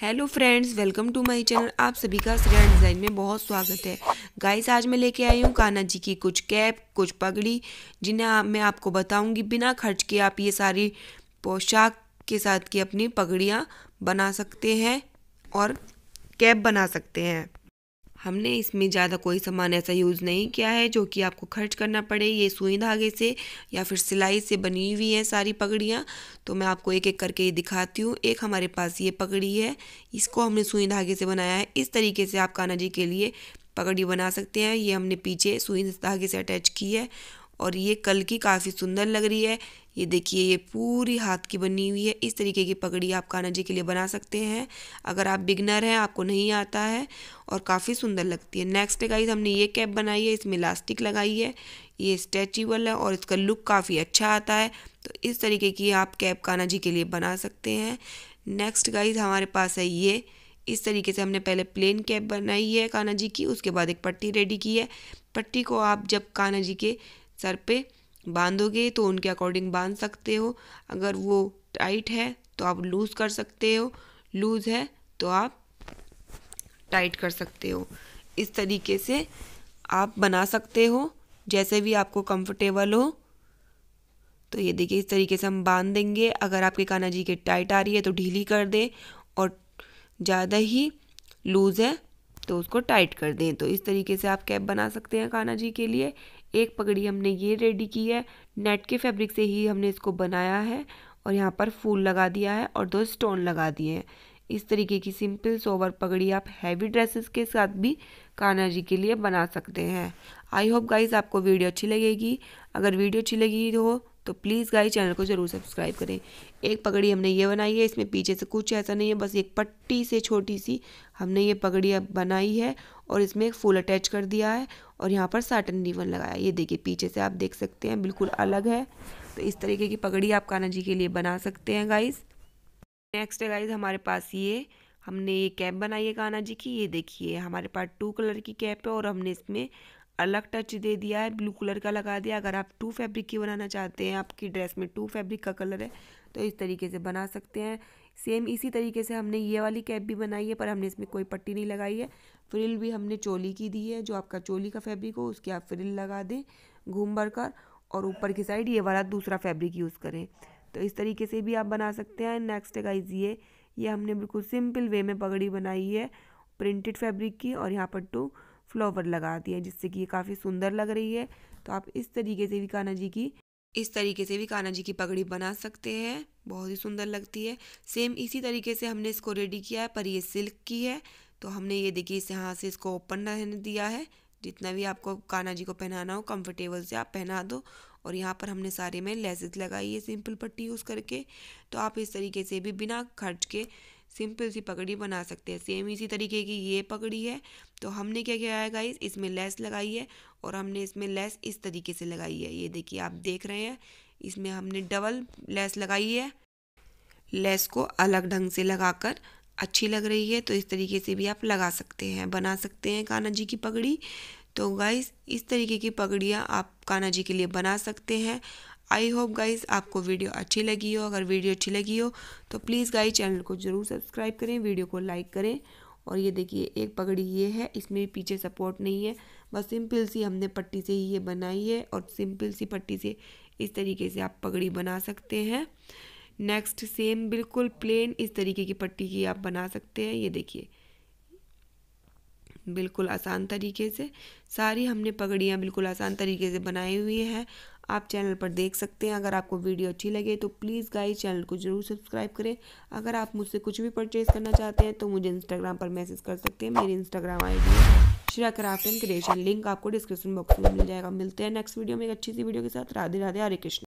hello friends welcome to my channel आप सभी का श्रेया डिज़ाइन में बहुत स्वागत है गाइस आज मैं लेके आई हूँ कान्हा जी की कुछ कैप कुछ पगड़ी जिन्हें आप, मैं आपको बताऊँगी बिना खर्च के आप ये सारी पोशाक के साथ की अपनी पगड़ियाँ बना सकते हैं और कैप बना सकते हैं हमने इसमें ज़्यादा कोई सामान ऐसा यूज़ नहीं किया है जो कि आपको खर्च करना पड़े ये सुई धागे से या फिर सिलाई से बनी हुई हैं सारी पगड़ियाँ तो मैं आपको एक एक करके ये दिखाती हूँ एक हमारे पास ये पगड़ी है इसको हमने सुई धागे से बनाया है इस तरीके से आप कान्हा जी के लिए पगड़ी बना सकते हैं ये हमने पीछे सुई धागे से अटैच की है और ये कल की काफ़ी सुंदर लग रही है ये देखिए ये पूरी हाथ की बनी हुई है इस तरीके की पगड़ी आप कान्हा जी के लिए बना सकते हैं अगर आप बिगनर हैं आपको नहीं आता है और काफ़ी सुंदर लगती है नेक्स्ट गाइज हमने ये कैप बनाई है इसमें इलास्टिक लगाई है ये स्ट्रेचेबल है और इसका लुक काफ़ी अच्छा आता है तो इस तरीके की आप कैप कान्हा जी के लिए बना सकते हैं नेक्स्ट गाइज हमारे पास है ये इस तरीके से हमने पहले प्लेन कैप बनाई है कान्हा जी की उसके बाद एक पट्टी रेडी की है पट्टी को आप जब कान्हा जी के सर पे बांधोगे तो उनके अकॉर्डिंग बांध सकते हो अगर वो टाइट है तो आप लूज़ कर सकते हो लूज़ है तो आप टाइट कर सकते हो इस तरीके से आप बना सकते हो जैसे भी आपको कंफर्टेबल हो तो ये देखिए इस तरीके से हम बांध देंगे अगर आपके काना जी के टाइट आ रही है तो ढीली कर दें और ज़्यादा ही लूज़ है तो उसको टाइट कर दें तो इस तरीके से आप कैप बना सकते हैं काना जी के लिए एक पगड़ी हमने ये रेडी की है नेट के फैब्रिक से ही हमने इसको बनाया है और यहाँ पर फूल लगा दिया है और दो स्टोन लगा दिए हैं इस तरीके की सिंपल सोवर पगड़ी आप हैवी ड्रेसेस के साथ भी कान्हा जी के लिए बना सकते हैं आई होप गाइज आपको वीडियो अच्छी लगेगी अगर वीडियो अच्छी लगी हो तो प्लीज़ गाइस चैनल को ज़रूर सब्सक्राइब करें एक पगड़ी हमने ये बनाई है इसमें पीछे से कुछ ऐसा नहीं है बस एक पट्टी से छोटी सी हमने ये पगड़ी बनाई है और इसमें एक फूल अटैच कर दिया है और यहाँ पर साटन रिवन लगाया ये देखिए पीछे से आप देख सकते हैं बिल्कुल अलग है तो इस तरीके की पगड़ी आप काना जी के लिए बना सकते हैं गाइज़ नेक्स्ट है गाइज़ हमारे पास ये हमने ये कैप बनाई है काना जी की ये देखिए हमारे पास टू कलर की कैप है और हमने इसमें अलग टच दे दिया है ब्लू कलर का लगा दिया अगर आप टू फैब्रिक की बनाना चाहते हैं आपकी ड्रेस में टू फैब्रिक का कलर है तो इस तरीके से बना सकते हैं सेम इसी तरीके से हमने ये वाली कैप भी बनाई है पर हमने इसमें कोई पट्टी नहीं लगाई है फ्रिल भी हमने चोली की दी है जो आपका चोली का फैब्रिक हो उसकी आप फ्रिल लगा दें घूम भर कर और ऊपर की साइड ये वाला दूसरा फैब्रिक यूज़ करें तो इस तरीके से भी आप बना सकते हैं नेक्स्ट गाइज ये ये हमने बिल्कुल सिंपल वे में पगड़ी बनाई है प्रिंटेड फैब्रिक की और यहाँ पर टू फ्लावर लगा दिया जिससे कि ये काफ़ी सुंदर लग रही है तो आप इस तरीके से भी कान्हा जी की इस तरीके से भी कान्हा जी की पगड़ी बना सकते हैं बहुत ही सुंदर लगती है सेम इसी तरीके से हमने इसको रेडी किया है पर ये सिल्क की है तो हमने ये देखिए इस यहाँ से इसको ओपन रहने दिया है जितना भी आपको कान्हा जी को पहनाना हो कंफर्टेबल से आप पहना दो और यहाँ पर हमने सारे में लेसेस लगाई है सिंपल पट्टी यूज़ करके तो आप इस तरीके से भी बिना खर्च के सिंपल सी पगड़ी बना सकते हैं सेम इसी तरीके की ये पगड़ी है तो हमने क्या किया है गाइस इसमें लेस लगाई है और हमने इसमें लेस इस तरीके से लगाई है ये देखिए आप देख रहे हैं इसमें हमने डबल लेस लगाई है लेस को अलग ढंग से लगाकर अच्छी लग रही है तो इस तरीके से भी आप लगा सकते हैं बना सकते हैं कान्हा जी की पगड़ी तो गाइस इस तरीके की पगड़ियाँ आप कान्हा जी के लिए बना सकते हैं आई होप गाइज़ आपको वीडियो अच्छी लगी हो अगर वीडियो अच्छी लगी हो तो प्लीज़ गाइज चैनल को ज़रूर सब्सक्राइब करें वीडियो को लाइक करें और ये देखिए एक पगड़ी ये है इसमें पीछे सपोर्ट नहीं है बस सिंपल सी हमने पट्टी से ही ये बनाई है और सिंपल सी पट्टी से इस तरीके से आप पगड़ी बना सकते हैं नेक्स्ट सेम बिल्कुल प्लेन इस तरीके की पट्टी की आप बना सकते हैं ये देखिए बिल्कुल आसान तरीके से सारी हमने पगड़ियाँ बिल्कुल आसान तरीके से बनाई हुई हैं आप चैनल पर देख सकते हैं अगर आपको वीडियो अच्छी लगे तो प्लीज़ गाइस चैनल को ज़रूर सब्सक्राइब करें अगर आप मुझसे कुछ भी परचेज़ करना चाहते हैं तो मुझे इंस्टाग्राम पर मैसेज कर सकते हैं मेरी इंस्टाग्राम आई डी श्रा क्राफ्ट एंड क्रिएशन लिंक आपको डिस्क्रिप्शन बॉक्स में मिल जाएगा मिलते हैं नेक्स्ट वीडियो में एक अच्छी सी वीडियो के साथ राधे राधे हरे कृष्ण